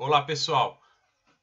Olá pessoal,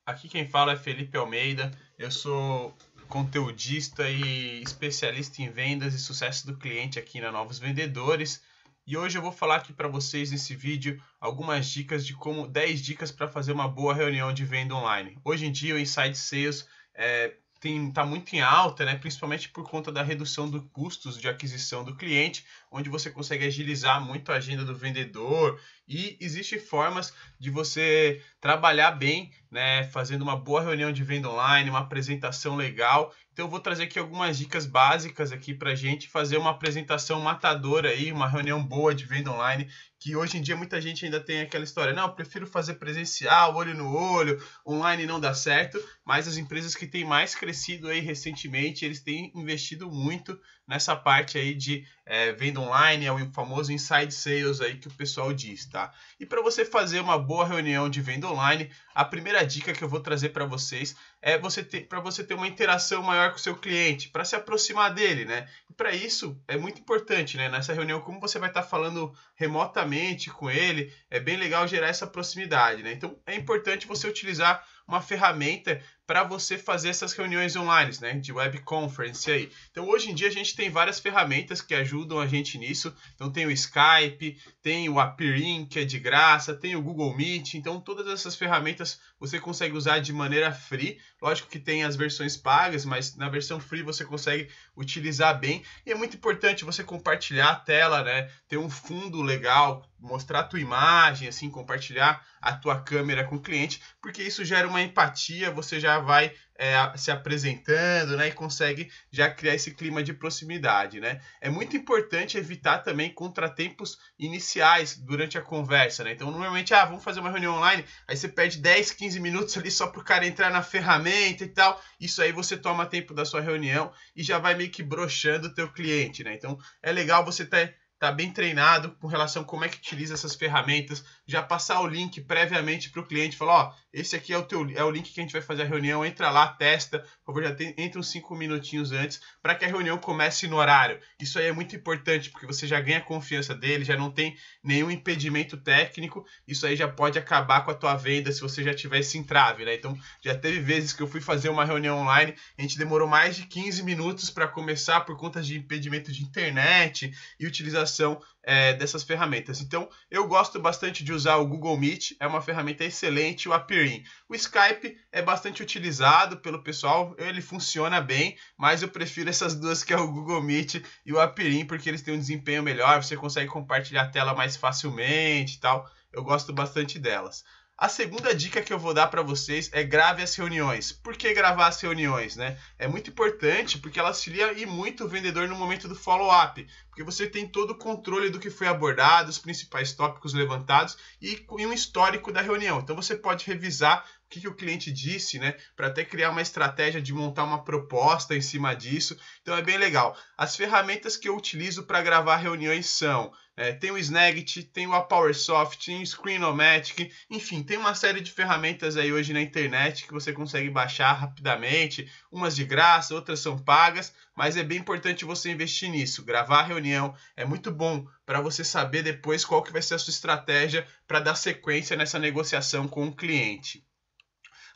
aqui quem fala é Felipe Almeida, eu sou conteudista e especialista em vendas e sucesso do cliente aqui na Novos Vendedores. E hoje eu vou falar aqui para vocês nesse vídeo algumas dicas de como 10 dicas para fazer uma boa reunião de venda online. Hoje em dia o Inside Sales é, tem, tá muito em alta, né? principalmente por conta da redução dos custos de aquisição do cliente, onde você consegue agilizar muito a agenda do vendedor e existe formas de você trabalhar bem, né, fazendo uma boa reunião de venda online, uma apresentação legal. Então eu vou trazer aqui algumas dicas básicas aqui para gente fazer uma apresentação matadora aí, uma reunião boa de venda online, que hoje em dia muita gente ainda tem aquela história, não, eu prefiro fazer presencial, olho no olho, online não dá certo, mas as empresas que têm mais crescido aí recentemente, eles têm investido muito nessa parte aí de é, venda online, é o famoso inside sales aí que o pessoal diz, tá? E para você fazer uma boa reunião de venda online, a primeira dica que eu vou trazer para vocês é você ter para você ter uma interação maior com o seu cliente, para se aproximar dele, né? E para isso é muito importante, né? Nessa reunião, como você vai estar tá falando remotamente com ele, é bem legal gerar essa proximidade, né? Então é importante você utilizar uma ferramenta para você fazer essas reuniões online, né, de web conference aí. Então hoje em dia a gente tem várias ferramentas que ajudam a gente nisso. Então tem o Skype, tem o Appearing que é de graça, tem o Google Meet. Então todas essas ferramentas você consegue usar de maneira free. Lógico que tem as versões pagas, mas na versão free você consegue utilizar bem. E é muito importante você compartilhar a tela, né? Ter um fundo legal, mostrar a tua imagem, assim, compartilhar a tua câmera com o cliente, porque isso gera uma empatia, você já vai é, se apresentando, né, e consegue já criar esse clima de proximidade, né. É muito importante evitar também contratempos iniciais durante a conversa, né, então normalmente, ah, vamos fazer uma reunião online, aí você perde 10, 15 minutos ali só para o cara entrar na ferramenta e tal, isso aí você toma tempo da sua reunião e já vai meio que broxando o teu cliente, né, então é legal você ter tá bem treinado com relação a como é que utiliza essas ferramentas, já passar o link previamente para o cliente, falar, ó, esse aqui é o teu é o link que a gente vai fazer a reunião, entra lá, testa, por favor, já tem, entra uns cinco minutinhos antes para que a reunião comece no horário. Isso aí é muito importante, porque você já ganha a confiança dele, já não tem nenhum impedimento técnico, isso aí já pode acabar com a tua venda se você já tiver esse entrave, né? Então, já teve vezes que eu fui fazer uma reunião online, a gente demorou mais de 15 minutos para começar por conta de impedimento de internet e utilização utilização é, dessas ferramentas. Então, eu gosto bastante de usar o Google Meet, é uma ferramenta excelente, o Appearing. O Skype é bastante utilizado pelo pessoal, ele funciona bem, mas eu prefiro essas duas que é o Google Meet e o Appearing, porque eles têm um desempenho melhor, você consegue compartilhar a tela mais facilmente e tal. Eu gosto bastante delas. A segunda dica que eu vou dar para vocês é grave as reuniões. Por que gravar as reuniões, né? É muito importante porque ela auxilia e muito o vendedor no momento do follow-up, porque você tem todo o controle do que foi abordado, os principais tópicos levantados e um histórico da reunião. Então você pode revisar que, que o cliente disse, né? Para até criar uma estratégia de montar uma proposta em cima disso. Então é bem legal. As ferramentas que eu utilizo para gravar reuniões são é, tem o Snagit, tem o PowerSoft, tem o Screenomatic, enfim, tem uma série de ferramentas aí hoje na internet que você consegue baixar rapidamente, umas de graça, outras são pagas, mas é bem importante você investir nisso, gravar a reunião, é muito bom para você saber depois qual que vai ser a sua estratégia para dar sequência nessa negociação com o cliente.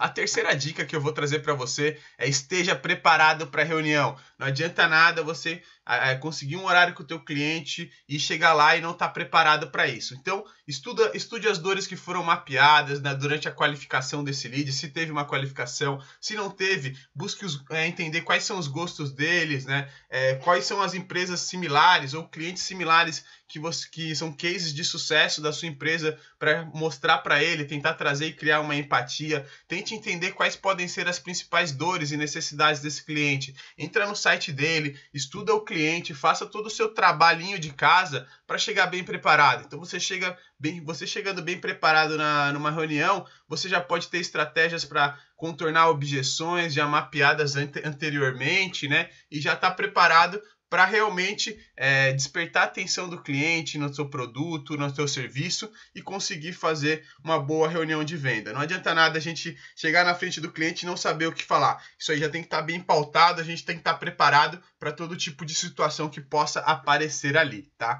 A terceira dica que eu vou trazer para você é esteja preparado para a reunião. Não adianta nada você é, conseguir um horário com o teu cliente e chegar lá e não estar tá preparado para isso. Então, estuda, estude as dores que foram mapeadas né, durante a qualificação desse lead, se teve uma qualificação, se não teve, busque os, é, entender quais são os gostos deles, né, é, quais são as empresas similares ou clientes similares que, você, que são cases de sucesso da sua empresa para mostrar para ele, tentar trazer e criar uma empatia. Tente entender quais podem ser as principais dores e necessidades desse cliente. Entra no site site dele, estuda o cliente, faça todo o seu trabalhinho de casa para chegar bem preparado. Então você chega bem, você chegando bem preparado na, numa reunião, você já pode ter estratégias para contornar objeções já mapeadas ante, anteriormente, né? E já está preparado para realmente é, despertar a atenção do cliente no seu produto, no seu serviço e conseguir fazer uma boa reunião de venda. Não adianta nada a gente chegar na frente do cliente e não saber o que falar. Isso aí já tem que estar tá bem pautado, a gente tem que estar tá preparado para todo tipo de situação que possa aparecer ali, tá?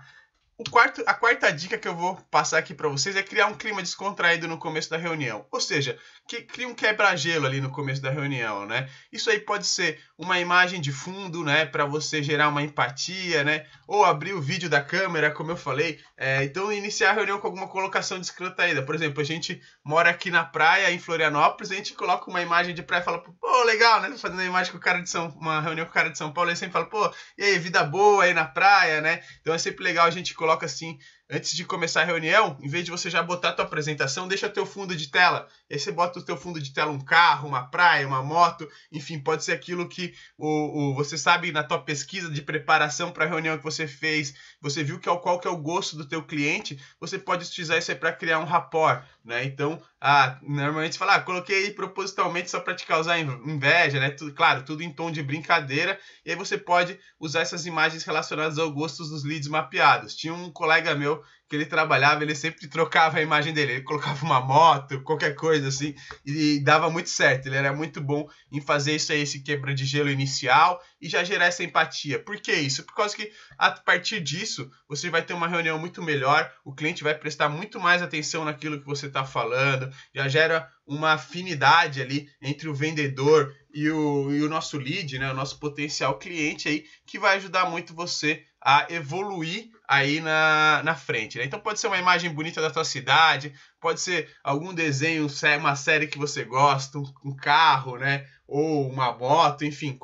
O quarto, a quarta dica que eu vou passar aqui para vocês é criar um clima descontraído no começo da reunião. Ou seja, que cria um quebra-gelo ali no começo da reunião, né? Isso aí pode ser uma imagem de fundo, né, para você gerar uma empatia, né? Ou abrir o vídeo da câmera, como eu falei. É, então iniciar a reunião com alguma colocação descontraída. Por exemplo, a gente mora aqui na praia em Florianópolis, a gente coloca uma imagem de praia e fala, pô, legal, né? fazendo uma imagem com o cara de São, uma reunião com o cara de São Paulo, e sempre fala, pô, e aí vida boa aí na praia, né? Então é sempre legal a gente coloca assim antes de começar a reunião, em vez de você já botar a tua apresentação, deixa teu fundo de tela. E aí você bota o teu fundo de tela um carro, uma praia, uma moto, enfim, pode ser aquilo que o, o você sabe na tua pesquisa de preparação para a reunião que você fez, você viu que é o, qual que é o gosto do teu cliente, você pode utilizar isso aí para criar um rapport, né? Então, ah, normalmente você fala, ah, coloquei aí propositalmente só para te causar inveja, né? Tudo, claro, tudo em tom de brincadeira, e aí você pode usar essas imagens relacionadas ao gosto dos leads mapeados. Tinha um colega meu que ele trabalhava, ele sempre trocava a imagem dele. Ele colocava uma moto, qualquer coisa assim, e dava muito certo. Ele era muito bom em fazer isso aí, esse quebra de gelo inicial e já gerar essa empatia. Por que isso? Por causa que a partir disso você vai ter uma reunião muito melhor, o cliente vai prestar muito mais atenção naquilo que você está falando, já gera uma afinidade ali entre o vendedor e o, e o nosso lead, né, o nosso potencial cliente aí, que vai ajudar muito você a evoluir aí na, na frente. Né? Então pode ser uma imagem bonita da tua cidade, pode ser algum desenho, uma série que você gosta, um carro, né? Ou uma moto, enfim,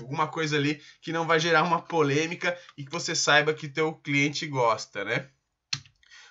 alguma coisa ali que não vai gerar uma polêmica e que você saiba que teu cliente gosta, né?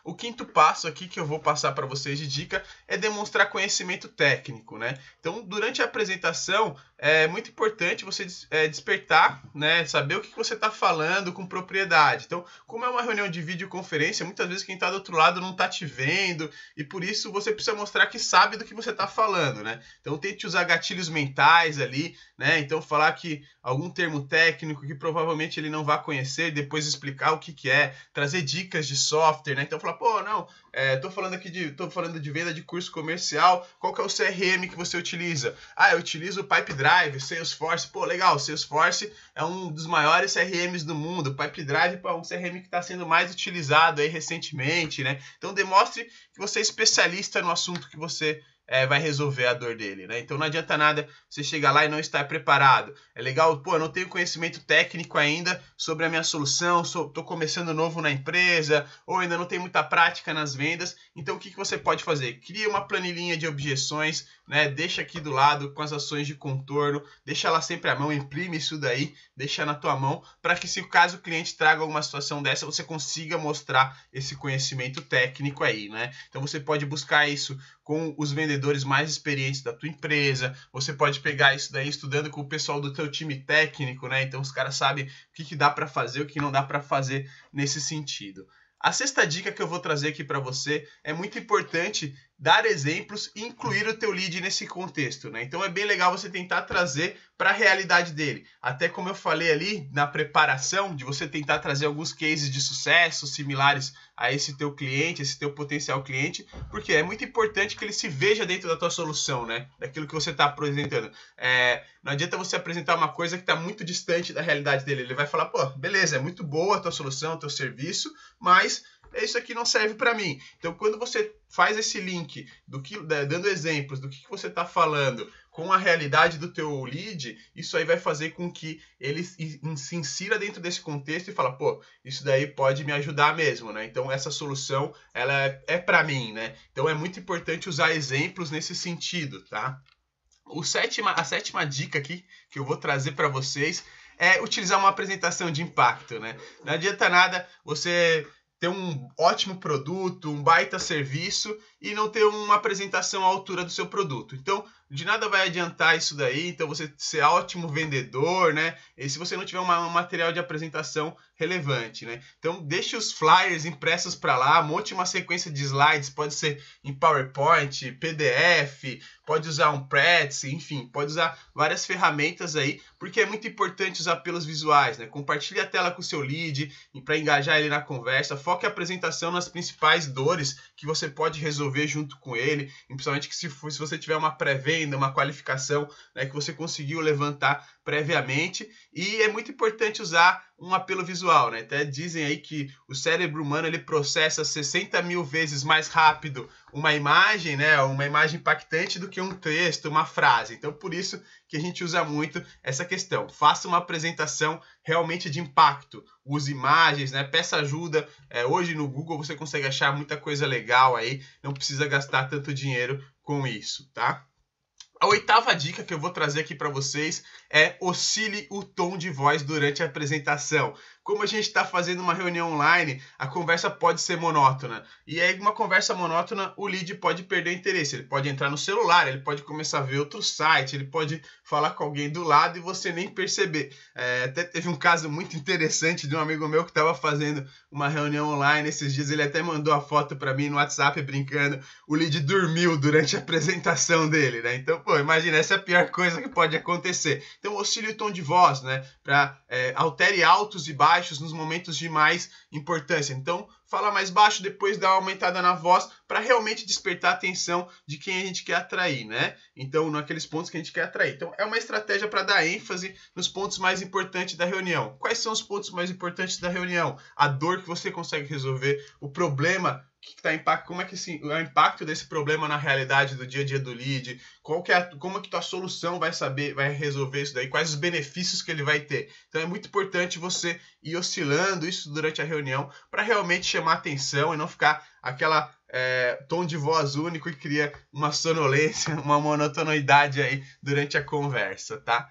O quinto passo aqui que eu vou passar para vocês de dica é demonstrar conhecimento técnico, né? Então, durante a apresentação, é muito importante você é, despertar, né? Saber o que você está falando com propriedade. Então, como é uma reunião de videoconferência, muitas vezes quem está do outro lado não está te vendo e por isso você precisa mostrar que sabe do que você está falando, né? Então, tente usar gatilhos mentais ali, né? Então, falar que algum termo técnico que provavelmente ele não vai conhecer, depois explicar o que, que é, trazer dicas de software, né? Então, falar pô, não, é, tô falando aqui de. tô falando de venda de curso comercial, qual que é o CRM que você utiliza? Ah, eu utilizo o Pipedrive, Salesforce, pô, legal, Salesforce é um dos maiores CRMs do mundo. Pipe Pipedrive é um CRM que está sendo mais utilizado aí recentemente, né? Então demonstre que você é especialista no assunto que você é, vai resolver a dor dele, né? Então não adianta nada você chegar lá e não estar preparado. É legal, pô, eu não tenho conhecimento técnico ainda sobre a minha solução, sou, tô começando novo na empresa, ou ainda não tenho muita prática nas vendas. Então o que, que você pode fazer? Cria uma planilhinha de objeções, né? Deixa aqui do lado com as ações de contorno, deixa ela sempre à mão, imprime isso daí, deixa na tua mão, para que se o caso o cliente traga alguma situação dessa, você consiga mostrar esse conhecimento técnico aí, né? Então você pode buscar isso com os vendedores mais experientes da tua empresa. Você pode pegar isso daí estudando com o pessoal do teu time técnico, né? Então os caras sabem o que, que dá para fazer, o que não dá para fazer nesse sentido. A sexta dica que eu vou trazer aqui para você é muito importante dar exemplos e incluir o teu lead nesse contexto, né? Então é bem legal você tentar trazer para a realidade dele. Até como eu falei ali na preparação de você tentar trazer alguns cases de sucesso similares a esse teu cliente, esse teu potencial cliente, porque é muito importante que ele se veja dentro da tua solução, né? Daquilo que você está apresentando. É, não adianta você apresentar uma coisa que está muito distante da realidade dele. Ele vai falar, pô, beleza, é muito boa a tua solução, o teu serviço, mas isso aqui não serve para mim. Então, quando você faz esse link do que né, dando exemplos do que, você está falando com a realidade do teu lead, isso aí vai fazer com que ele se insira dentro desse contexto e fala, pô, isso daí pode me ajudar mesmo, né? Então essa solução ela é, é para mim, né? Então é muito importante usar exemplos nesse sentido, tá? O sétima, a sétima dica aqui que eu vou trazer para vocês é utilizar uma apresentação de impacto, né? Não adianta nada você ter um ótimo produto, um baita serviço e não ter uma apresentação à altura do seu produto. Então, de nada vai adiantar isso daí. Então, você ser ótimo vendedor, né? E se você não tiver um material de apresentação relevante, né? Então deixe os flyers impressos para lá, monte uma sequência de slides, pode ser em PowerPoint, PDF, pode usar um Prezi, enfim, pode usar várias ferramentas aí, porque é muito importante usar apelos visuais, né? Compartilhe a tela com o seu lead para engajar ele na conversa, foque a apresentação nas principais dores que você pode resolver junto com ele, principalmente que se, for, se você tiver uma pré-venda, uma qualificação, né, que você conseguiu levantar previamente, e é muito importante usar um apelo visual visual, né? Até dizem aí que o cérebro humano ele processa 60 mil vezes mais rápido uma imagem, né? Uma imagem impactante do que um texto, uma frase. Então, por isso que a gente usa muito essa questão. Faça uma apresentação realmente de impacto. Use imagens, né? Peça ajuda. É, hoje no Google você consegue achar muita coisa legal aí. Não precisa gastar tanto dinheiro com isso, tá? A oitava dica que eu vou trazer aqui para vocês é oscile o tom de voz durante a apresentação como a gente está fazendo uma reunião online, a conversa pode ser monótona. E aí, uma conversa monótona, o lead pode perder interesse. Ele pode entrar no celular, ele pode começar a ver outro site, ele pode falar com alguém do lado e você nem perceber. É, até teve um caso muito interessante de um amigo meu que estava fazendo uma reunião online esses dias. Ele até mandou a foto para mim no WhatsApp brincando. O lead dormiu durante a apresentação dele, né? Então, pô, imagina, essa é a pior coisa que pode acontecer. Então, auxilie o tom de voz, né? Para é, altere altos e baixos baixos nos momentos de mais importância. Então, fala mais baixo, depois dá uma aumentada na voz para realmente despertar a atenção de quem a gente quer atrair, né? Então, naqueles pontos que a gente quer atrair. Então, é uma estratégia para dar ênfase nos pontos mais importantes da reunião. Quais são os pontos mais importantes da reunião? A dor que você consegue resolver, o problema que está impacto, como é que assim, o impacto desse problema na realidade do dia a dia do lead, qual que é a, como é que tua solução vai saber, vai resolver isso daí, quais os benefícios que ele vai ter. Então é muito importante você ir oscilando isso durante a reunião para realmente chamar atenção e não ficar aquela é, tom de voz único e cria uma sonolência, uma monotonoidade aí durante a conversa, tá?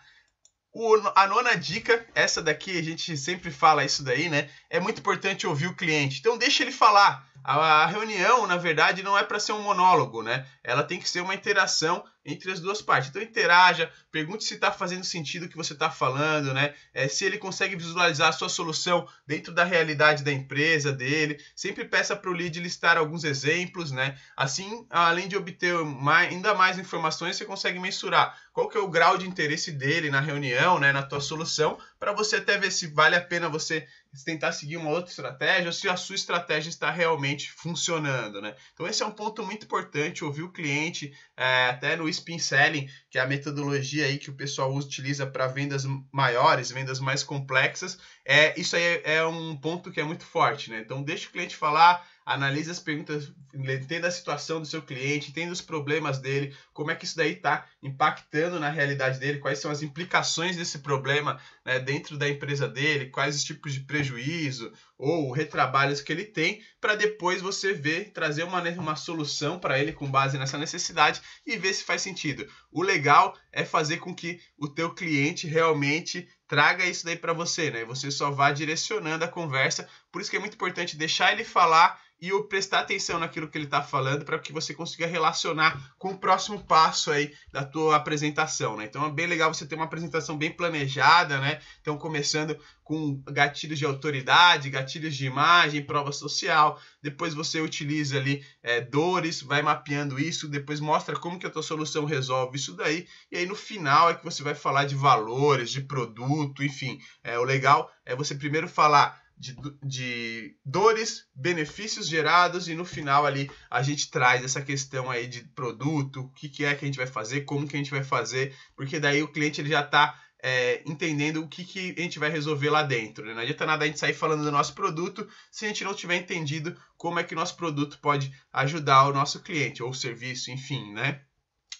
O, a nona dica, essa daqui a gente sempre fala isso daí, né? É muito importante ouvir o cliente. Então deixa ele falar a, a reunião, na verdade, não é para ser um monólogo, né? Ela tem que ser uma interação entre as duas partes. Então interaja, pergunte se está fazendo sentido o que você está falando, né? É, se ele consegue visualizar a sua solução dentro da realidade da empresa dele. Sempre peça para o lead listar alguns exemplos, né? Assim, além de obter mais, ainda mais informações, você consegue mensurar qual que é o grau de interesse dele na reunião, né? Na tua solução, para você até ver se vale a pena você tentar seguir uma outra estratégia, ou se a sua estratégia está realmente funcionando, né? Então esse é um ponto muito importante, ouvir o cliente, é, até no Spin Selling, que é a metodologia aí que o pessoal utiliza para vendas maiores, vendas mais complexas, é, isso aí é, é um ponto que é muito forte, né? Então deixa o cliente falar, analise as perguntas, entenda a situação do seu cliente, entenda os problemas dele, como é que isso daí está impactando na realidade dele, quais são as implicações desse problema né, dentro da empresa dele, quais os tipos de prejuízo, ou retrabalhos que ele tem, para depois você ver, trazer uma, uma solução para ele com base nessa necessidade e ver se faz sentido. O legal é fazer com que o teu cliente realmente traga isso daí para você, né? Você só vá direcionando a conversa, por isso que é muito importante deixar ele falar e prestar atenção naquilo que ele está falando para que você consiga relacionar com o próximo passo aí da tua apresentação, né? Então é bem legal você ter uma apresentação bem planejada, né? Então começando com gatilhos de autoridade, gatilhos gatilhos de imagem, prova social, depois você utiliza ali é, dores, vai mapeando isso, depois mostra como que a tua solução resolve isso daí, e aí no final é que você vai falar de valores, de produto, enfim. É, o legal é você primeiro falar de, de, dores, benefícios gerados e no final ali a gente traz essa questão aí de produto, o que, que é que a gente vai fazer, como que a gente vai fazer, porque daí o cliente ele já está é, entendendo o que, que a gente vai resolver lá dentro. Né? Não adianta nada a gente sair falando do nosso produto se a gente não tiver entendido como é que o nosso produto pode ajudar o nosso cliente ou serviço, enfim, né?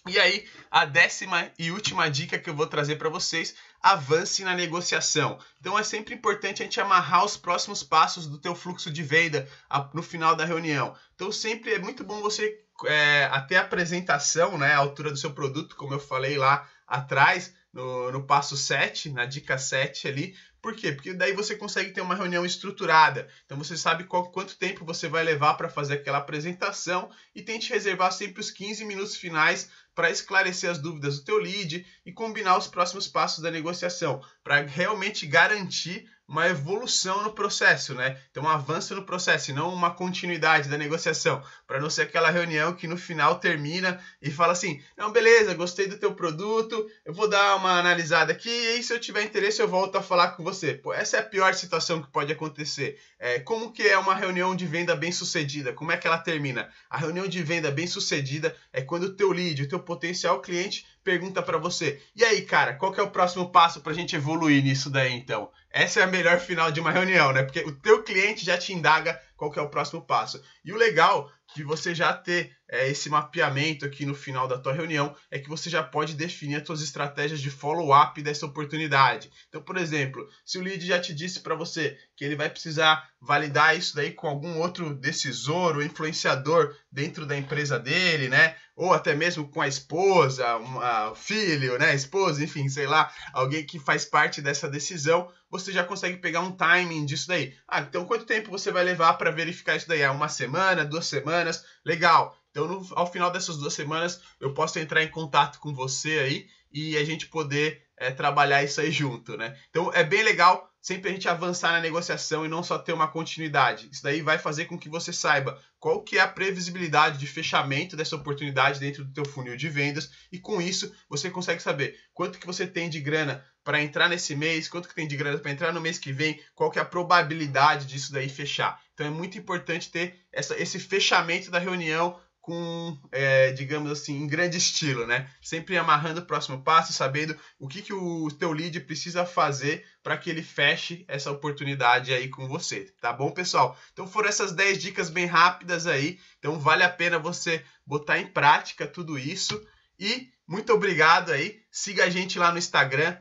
E aí, a décima e última dica que eu vou trazer para vocês, avance na negociação. Então é sempre importante a gente amarrar os próximos passos do teu fluxo de venda no final da reunião. Então sempre é muito bom você é, até a apresentação, né, a altura do seu produto, como eu falei lá atrás, no, no passo 7, na dica 7 ali. Por quê? Porque daí você consegue ter uma reunião estruturada. Então você sabe qual, quanto tempo você vai levar para fazer aquela apresentação e tente reservar sempre os 15 minutos finais para esclarecer as dúvidas do teu lead e combinar os próximos passos da negociação, para realmente garantir uma evolução no processo, né? Então, um avanço no processo e não uma continuidade da negociação, para não ser aquela reunião que no final termina e fala assim: não, beleza, gostei do teu produto, eu vou dar uma analisada aqui e se eu tiver interesse eu volto a falar com você. Pô, essa é a pior situação que pode acontecer. É, como que é uma reunião de venda bem sucedida? Como é que ela termina? A reunião de venda bem sucedida é quando o teu lead, o teu potencial cliente pergunta para você: e aí, cara, qual que é o próximo passo para a gente evoluir nisso daí então? Essa é a melhor final de uma reunião, né? Porque o teu cliente já te indaga qual que é o próximo passo. E o legal de você já ter é, esse mapeamento aqui no final da tua reunião, é que você já pode definir as suas estratégias de follow-up dessa oportunidade. Então, por exemplo, se o lead já te disse para você que ele vai precisar validar isso daí com algum outro decisor ou influenciador dentro da empresa dele, né? Ou até mesmo com a esposa, um filho, né? Esposa, enfim, sei lá, alguém que faz parte dessa decisão você já consegue pegar um timing disso daí. Ah, então quanto tempo você vai levar para verificar isso daí? É uma semana, duas semanas? Legal. Então, no, ao final dessas duas semanas, eu posso entrar em contato com você aí e a gente poder é, trabalhar isso aí junto, né? Então, é bem legal sempre a gente avançar na negociação e não só ter uma continuidade. Isso daí vai fazer com que você saiba qual que é a previsibilidade de fechamento dessa oportunidade dentro do teu funil de vendas e com isso você consegue saber quanto que você tem de grana para entrar nesse mês, quanto que tem de grana para entrar no mês que vem, qual que é a probabilidade disso daí fechar. Então é muito importante ter essa, esse fechamento da reunião com, é, digamos assim, em grande estilo, né? Sempre amarrando o próximo passo, sabendo o que, que o teu lead precisa fazer para que ele feche essa oportunidade aí com você, tá bom, pessoal? Então foram essas 10 dicas bem rápidas aí, então vale a pena você botar em prática tudo isso e muito obrigado aí. Siga a gente lá no Instagram,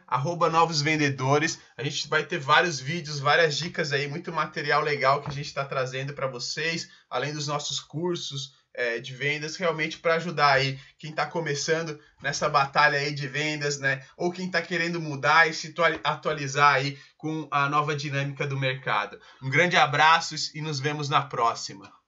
@novosvendedores. A gente vai ter vários vídeos, várias dicas aí, muito material legal que a gente está trazendo para vocês, além dos nossos cursos, é, de vendas realmente para ajudar aí quem está começando nessa batalha aí de vendas, né? Ou quem está querendo mudar e se atualizar aí com a nova dinâmica do mercado. Um grande abraço e nos vemos na próxima.